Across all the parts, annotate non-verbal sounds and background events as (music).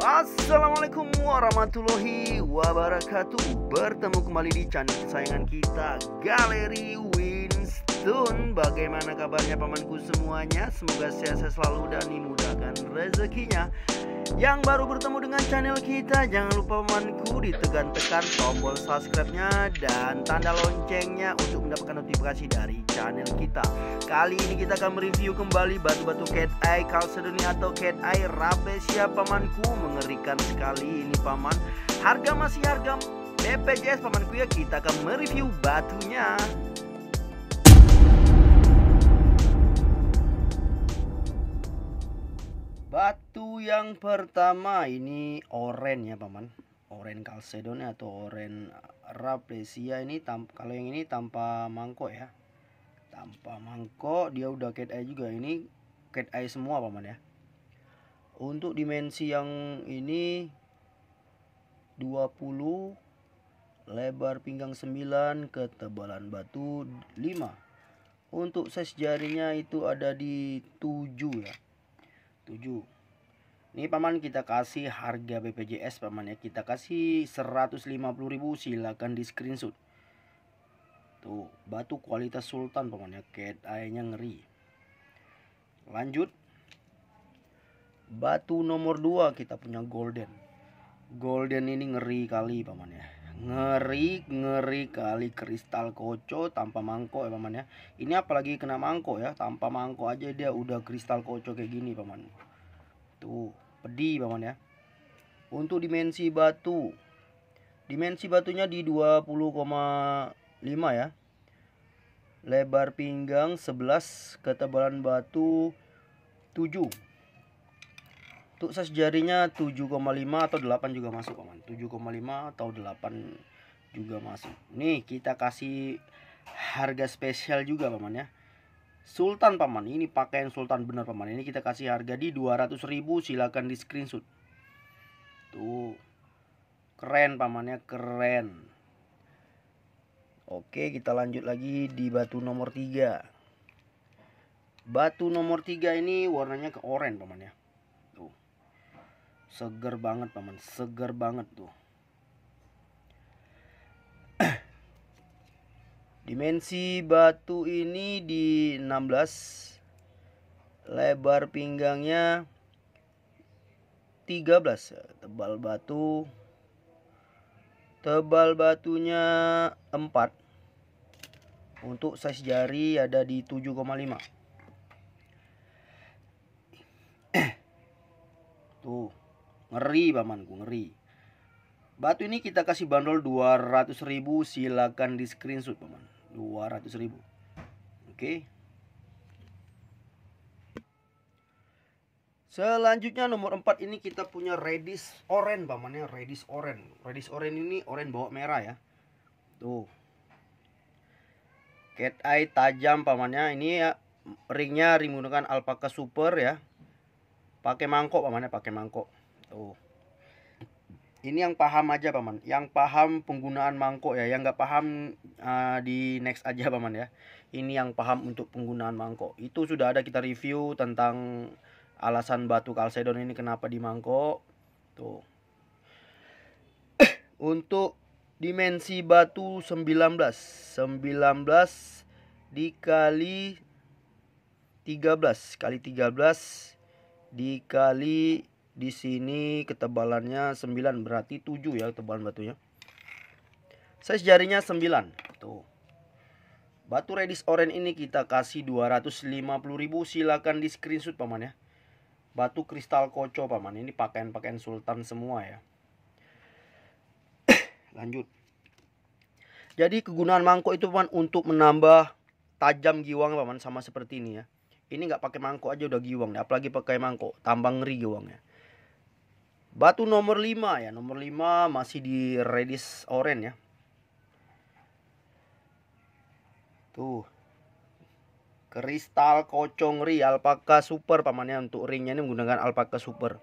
Assalamualaikum warahmatullahi wabarakatuh Bertemu kembali di channel kesayangan kita Galeri Wih soon. Bagaimana kabarnya pamanku semuanya? Semoga sehat sehat selalu dan dimudahkan rezekinya. Yang baru bertemu dengan channel kita, jangan lupa pamanku ditekan-tekan tombol subscribe-nya dan tanda loncengnya untuk mendapatkan notifikasi dari channel kita. Kali ini kita akan mereview kembali batu-batu cat eye calcedonia atau cat eye Siapa pamanku. Mengerikan sekali ini paman. Harga masih harga BPJS pamanku ya kita akan mereview batunya Batu yang pertama ini oren ya paman. Oren kalsedon atau oren raplesia ini kalau yang ini tanpa mangkok ya. Tanpa mangkok dia udah cat eye juga ini cat eye semua paman ya. Untuk dimensi yang ini 20 lebar pinggang 9, ketebalan batu 5. Untuk size jarinya itu ada di 7 ya. 7 ini paman kita kasih harga BPJS paman ya kita kasih 150.000 silahkan di screenshot tuh batu kualitas sultan paman ya cat eye ngeri lanjut batu nomor 2 kita punya golden golden ini ngeri kali paman ya ngeri ngeri kali kristal koco tanpa mangkok ya paman ya ini apalagi kena mangkok ya tanpa mangkok aja dia udah kristal koco kayak gini paman tuh pedih paman ya untuk dimensi batu dimensi batunya di 20,5 ya lebar pinggang 11 ketebalan batu 7 untuk size jarinya 7,5 atau 8 juga masuk kawan. 7,5 atau 8 juga masuk. Nih kita kasih harga spesial juga paman ya. Sultan paman ini pakaian Sultan bener paman ini kita kasih harga di 200.000 silakan di screenshot. Tuh. Keren pamannya keren. Oke, kita lanjut lagi di batu nomor 3. Batu nomor 3 ini warnanya ke oranye paman ya seger banget paman seger banget tuh (clears throat) dimensi batu ini di 16 lebar pinggangnya 13 tebal batu tebal batunya 4 untuk size jari ada di 7,5 (clears throat) tuh Ngeri pamanku, ngeri. Batu ini kita kasih bandol 200 ribu silakan di screenshot paman. 200 ribu. Oke. Selanjutnya nomor 4 ini kita punya redis orange pamannya redis orange. Redis orange ini orange bawa merah ya. Tuh. Cat eye tajam pamannya ini ya ringnya ring menggunakan alpaka super ya. Pakai mangkok pamannya pakai mangkok tuh gitu. ini yang paham aja paman yang paham penggunaan mangkok ya yang nggak paham uh, di next aja paman ya ini yang paham untuk penggunaan mangkok itu sudah ada kita review tentang alasan batu kalsedon ini kenapa di mangkok tuh (coughs) untuk dimensi batu 19 19 dikali 13 kali 13 dikali di sini ketebalannya 9 berarti 7 ya ketebalan batunya. Size jarinya 9. Tuh. Batu redis orange ini kita kasih 250.000 silakan di screenshot paman ya. Batu kristal koco paman ini pakaian-pakaian sultan semua ya. (coughs) Lanjut. Jadi kegunaan mangkok itu paman untuk menambah tajam giwang paman sama seperti ini ya. Ini nggak pakai mangkok aja udah giwang, apalagi pakai mangkok tambang ngeri giwangnya. Batu nomor 5 ya, nomor 5 masih di redis orange ya. Tuh. Kristal kocong ri alpaka super pamannya untuk ringnya ini menggunakan alpaka super.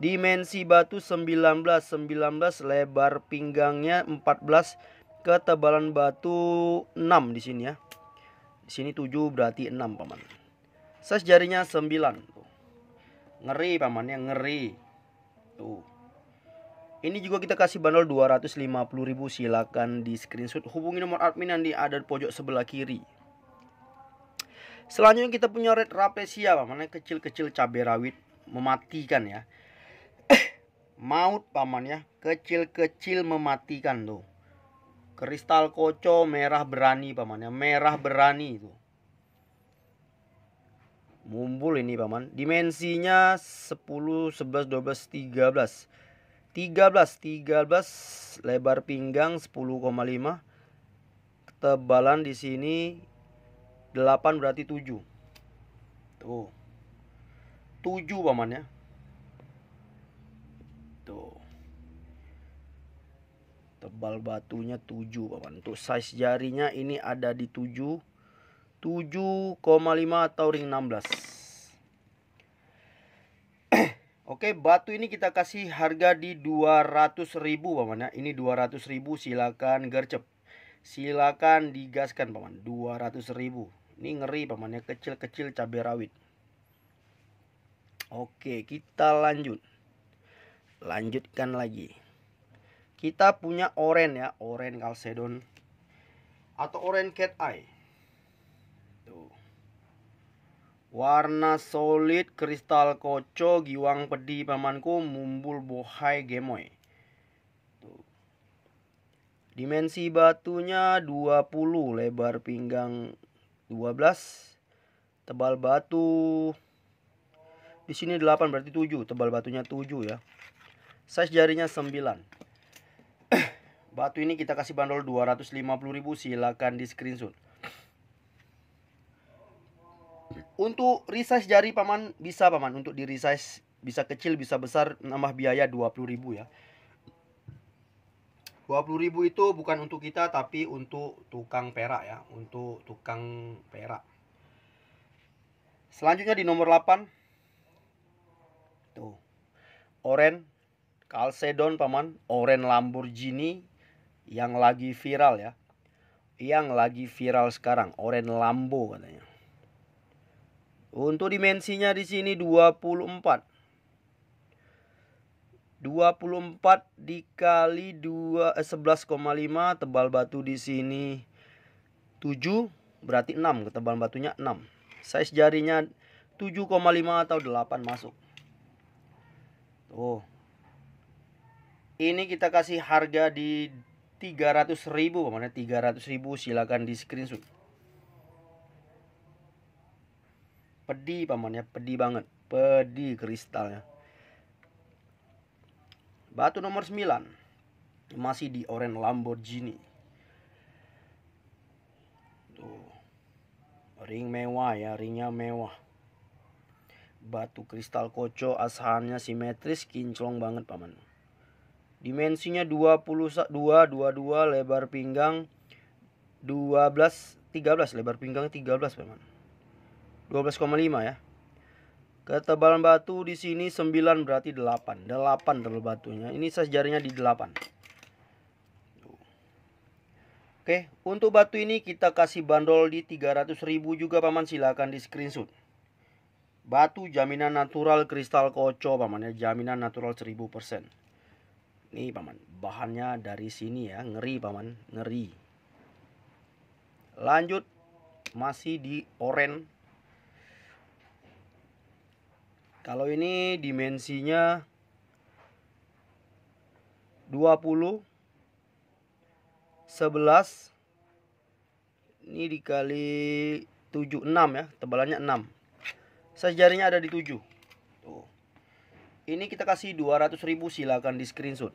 Dimensi batu 19 19 lebar pinggangnya 14 ketebalan batu 6 di sini ya. Di sini 7 berarti 6 paman. Size jarinya 9 Ngeri pamannya ngeri. Ini juga kita kasih bandol 250.000 silakan di screenshot hubungi nomor admin yang di ada di pojok sebelah kiri. Selanjutnya kita punya red rapesia, mana kecil-kecil cabai rawit mematikan ya. (coughs) Maut paman ya, kecil-kecil mematikan tuh. Kristal koco merah berani pamannya, merah berani tuh. Mumpul ini paman. Dimensinya 10, 11, 12, 13. 13, 13 lebar pinggang 10,5. Ketebalan di sini 8 berarti 7. Tuh. 7 paman ya. Tuh. Tebal batunya 7 paman. Untuk size jarinya ini ada di 7 7,5 atau ring 16 (clears throat) Oke batu ini kita kasih harga di 200 ribu paman ya Ini 200 ribu silakan gercep Silakan digaskan paman 200 ribu Ini ngeri paman ya kecil-kecil cabai rawit Oke kita lanjut Lanjutkan lagi Kita punya oren ya Oren kalsedon Atau oren cat eye Warna solid kristal koco giwang pedi pamanku mumbul bohai gemoy. Dimensi batunya 20, lebar pinggang 12, tebal batu di sini 8 berarti 7, tebal batunya 7 ya. Size jarinya 9. (coughs) Batu ini kita kasih bandol 250.000 silakan di screenshot. Untuk resize jari paman bisa paman untuk di resize bisa kecil bisa besar nambah biaya 20.000 ya. 20.000 itu bukan untuk kita tapi untuk tukang perak ya, untuk tukang perak. Selanjutnya di nomor 8 tuh. Oren Calcedon paman, Oren Lamborghini yang lagi viral ya. Yang lagi viral sekarang, Oren Lambo katanya. Untuk dimensinya di sini 24. 24 dikali 2 11,5 eh, tebal batu di sini 7 berarti 6 ketebalan batunya 6. Size jarinya 7,5 atau 8 masuk. Tuh. Ini kita kasih harga di 300.000 mana 300.000 silakan di screenshot. pedih paman ya, pedih banget. Pedih kristalnya. Batu nomor 9 masih di orange Lamborghini. Tuh. Ring mewah ya, ringnya mewah. Batu kristal koco asahannya simetris kinclong banget paman. Dimensinya 22, 22 lebar pinggang 12, 13 lebar pinggang 13 paman. 12,5 ya. Ketebalan batu di sini 9 berarti 8. 8 tebal batunya. Ini sejarahnya di 8. Oke, untuk batu ini kita kasih bandol di 300.000 juga paman silakan di screenshot. Batu jaminan natural kristal koco paman ya, jaminan natural 1000%. Nih paman, bahannya dari sini ya, ngeri paman, ngeri. Lanjut masih di oren Kalau ini dimensinya 20 11 ini dikali 76 ya, tebalannya 6. Sejarinya ada di 7. Tuh. Ini kita kasih 200.000 silakan di screenshot.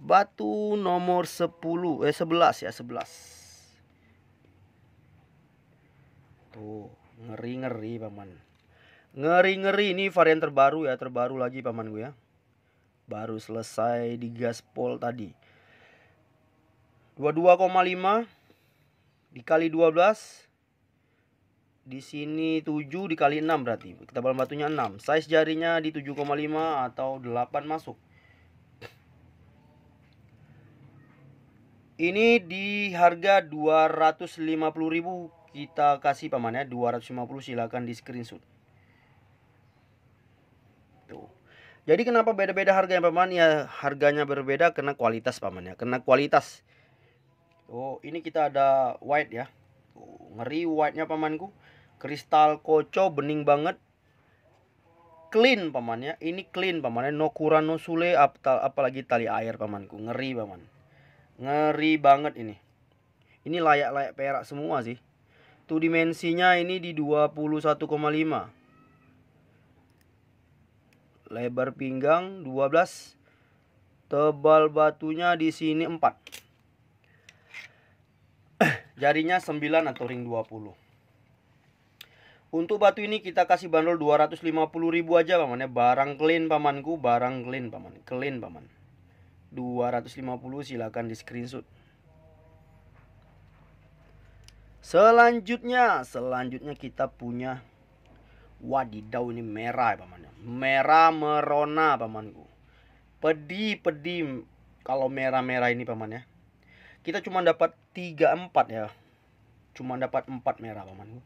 Batu nomor 10 eh 11 ya, 11. Tuh, ngeri-ngeri paman. Ngeri-ngeri ini varian terbaru ya, terbaru lagi paman gue ya. Baru selesai di gaspol tadi. 22,5 dikali 12 di sini 7 dikali 6 berarti ketebalan batunya 6 size jarinya di 7,5 atau 8 masuk ini di harga 250.000 kita kasih paman ya 250 silahkan di screenshot tuh jadi kenapa beda-beda harganya paman ya harganya berbeda karena kualitas pamannya ya karena kualitas oh ini kita ada white ya tuh, ngeri white nya pamanku kristal koco bening banget clean pamannya ini clean pamannya no kurang no sule ap apalagi tali air pamanku ngeri paman ngeri banget ini ini layak-layak perak semua sih satu dimensinya ini di 21,5 lebar pinggang 12 tebal batunya di sini 4 (coughs) jarinya 9 atau ring 20 untuk batu ini kita kasih bandrol 250.000 aja paman ya. Barang clean pamanku, barang clean paman. Clean paman. 250 silakan di screenshot. Selanjutnya, selanjutnya kita punya wadidau ini merah ya paman. Ya. Merah merona pamanku. Pedi-pedi kalau merah-merah ini paman ya. Kita cuma dapat tiga empat ya. Cuma dapat empat merah pamanku.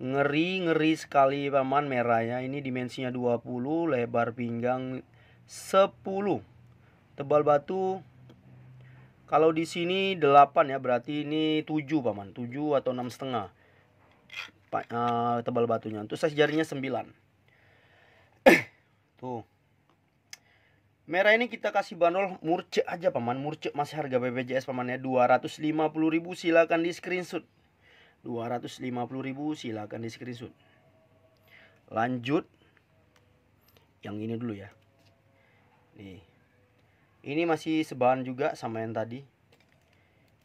Ngeri-ngeri sekali paman merahnya. Ini dimensinya 20, lebar pinggang 10. Tebal batu kalau di sini 8 ya, berarti ini 7 Paman. 7 atau 6 setengah. Eh, tebal batunya. Untuk size jarinya 9. (coughs) Tuh. Merah ini kita kasih bandol murce aja Paman. Murce masih harga BPJS Paman ya. 250.000 silakan di screenshot. 250.000 silakan di screenshot. Lanjut. Yang ini dulu ya. Nih. Ini masih sebahan juga sama yang tadi.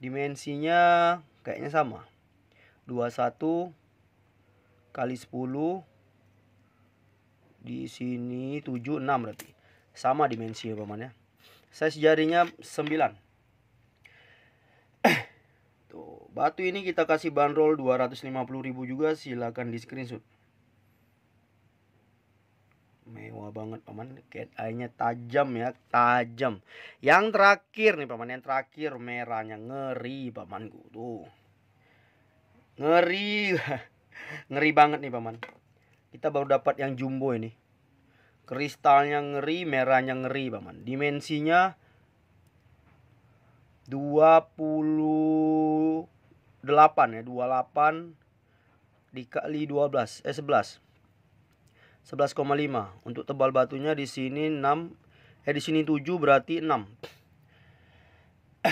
Dimensinya kayaknya sama. 21 kali 10 di sini 7 6 berarti. Sama dimensi paman ya Size jarinya 9. Tuh, batu ini kita kasih bandrol 250.000 juga silakan di screenshot mewah banget paman cat nya tajam ya tajam yang terakhir nih paman yang terakhir merahnya ngeri paman, tuh ngeri (laughs) ngeri banget nih paman kita baru dapat yang jumbo ini kristalnya ngeri merahnya ngeri paman dimensinya 28 ya 28 dikali 12 eh 11 11,5. Untuk tebal batunya di sini 6 eh di sini 7 berarti 6. 5,5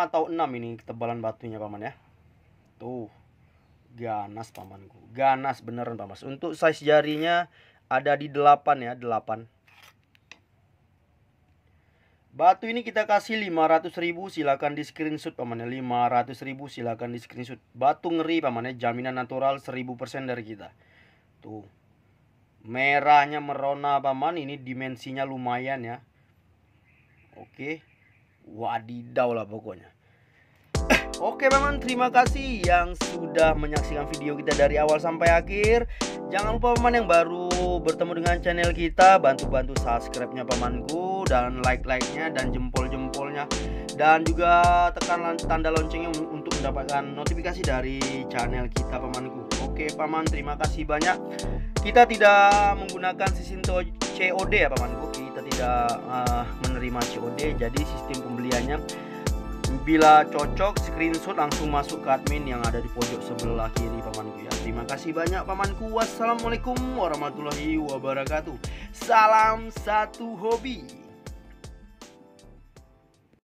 (clears throat) atau 6 ini ketebalan batunya paman ya. Tuh. Ganas pamanku. Ganas beneran paman. Untuk size jarinya ada di 8 ya, 8. Batu ini kita kasih 500 ribu silakan di screenshot paman 500 ya. ribu silakan di screenshot Batu ngeri paman ya jaminan natural 1000% dari kita Tuh merahnya merona paman ini dimensinya lumayan ya oke wadidaw lah pokoknya (coughs) Oke paman, terima kasih yang sudah menyaksikan video kita dari awal sampai akhir. Jangan lupa paman yang baru bertemu dengan channel kita, bantu-bantu subscribe-nya pamanku dan like-like-nya dan jempol-jempolnya dan juga tekan tanda loncengnya mendapatkan notifikasi dari channel kita pamanku oke paman terima kasih banyak kita tidak menggunakan sistem COD ya pamanku kita tidak uh, menerima COD jadi sistem pembeliannya bila cocok screenshot langsung masuk ke admin yang ada di pojok sebelah kiri pamanku ya terima kasih banyak pamanku wassalamualaikum warahmatullahi wabarakatuh salam satu hobi